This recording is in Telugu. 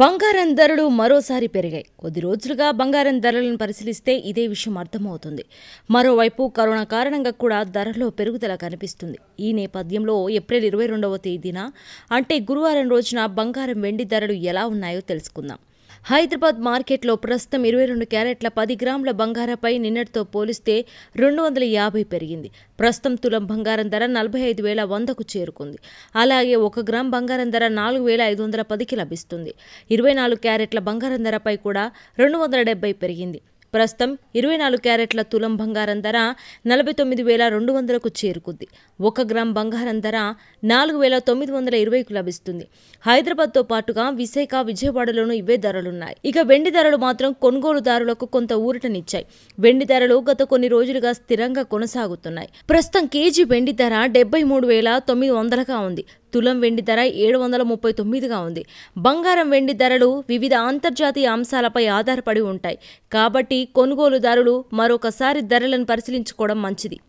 బంగారం ధరలు మరోసారి పెరిగాయి కొద్ది రోజులుగా బంగారం ధరలను పరిశీలిస్తే ఇదే విషయం అర్థమవుతుంది మరోవైపు కరోనా కారణంగా కూడా ధరల్లో పెరుగుదల కనిపిస్తుంది ఈ నేపథ్యంలో ఏప్రిల్ ఇరవై రెండవ తేదీన అంటే గురువారం రోజున బంగారం వెండి ధరలు ఎలా ఉన్నాయో తెలుసుకుందాం హైదరాబాద్ మార్కెట్లో ప్రస్తుతం ఇరవై రెండు క్యారెట్ల పది గ్రాముల బంగారంపై నిన్నటితో పోలిస్తే రెండు వందల యాభై పెరిగింది ప్రస్తుతం తులం బంగారం ధర నలభై ఐదు వేల వందకు చేరుకుంది అలాగే ఒక గ్రామ్ బంగారం ధర నాలుగు వేల ఐదు వందల పదికి లభిస్తుంది ఇరవై నాలుగు క్యారెట్ల బంగారం ధరపై కూడా రెండు వందల డెబ్బై పెరిగింది ప్రస్తుతం ఇరవై నాలుగు క్యారెట్ల తులం బంగారం ధర నలభై తొమ్మిది వేల రెండు వందలకు చేరుకుంది ఒక గ్రామ్ బంగారం ధర నాలుగు వేల తొమ్మిది వందల ఇరవైకు లభిస్తుంది హైదరాబాద్తో పాటుగా విశాఖ విజయవాడలోనూ ఇవే ధరలున్నాయి ఇక వెండి ధరలు మాత్రం కొనుగోలుదారులకు కొంత ఊరటనిచ్చాయి వెండి ధరలు గత కొన్ని రోజులుగా స్థిరంగా కొనసాగుతున్నాయి ప్రస్తుతం కేజీ వెండి ధర డెబ్బై మూడు వేల తొమ్మిది వందలుగా ఉంది తులం వెండి ధర ఏడు వందల ముప్పై తొమ్మిదిగా ఉంది బంగారం వెండి ధరలు వివిధ అంతర్జాతీయ అంశాలపై ఆధారపడి ఉంటాయి కాబట్టి కొనుగోలుదారులు మరొకసారి ధరలను పరిశీలించుకోవడం మంచిది